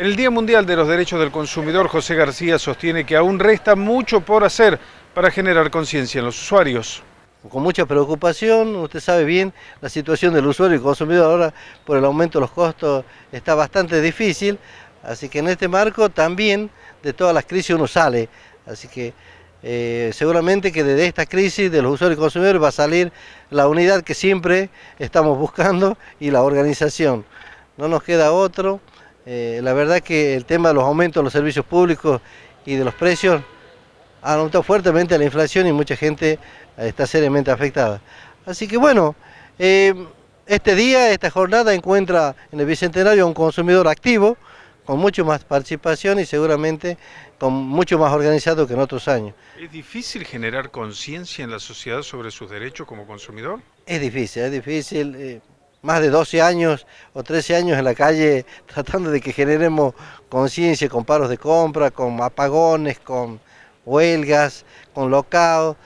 En el Día Mundial de los Derechos del Consumidor, José García sostiene que aún resta mucho por hacer para generar conciencia en los usuarios. Con mucha preocupación, usted sabe bien, la situación del usuario y consumidor ahora por el aumento de los costos está bastante difícil, así que en este marco también de todas las crisis uno sale, así que eh, seguramente que desde esta crisis de los usuarios y consumidores va a salir la unidad que siempre estamos buscando y la organización. No nos queda otro eh, la verdad que el tema de los aumentos de los servicios públicos y de los precios ha aumentado fuertemente la inflación y mucha gente está seriamente afectada. Así que bueno, eh, este día, esta jornada encuentra en el Bicentenario a un consumidor activo, con mucho más participación y seguramente con mucho más organizado que en otros años. ¿Es difícil generar conciencia en la sociedad sobre sus derechos como consumidor? Es difícil, es difícil. Eh, más de 12 años o 13 años en la calle tratando de que generemos conciencia con paros de compra, con apagones, con huelgas, con locaos,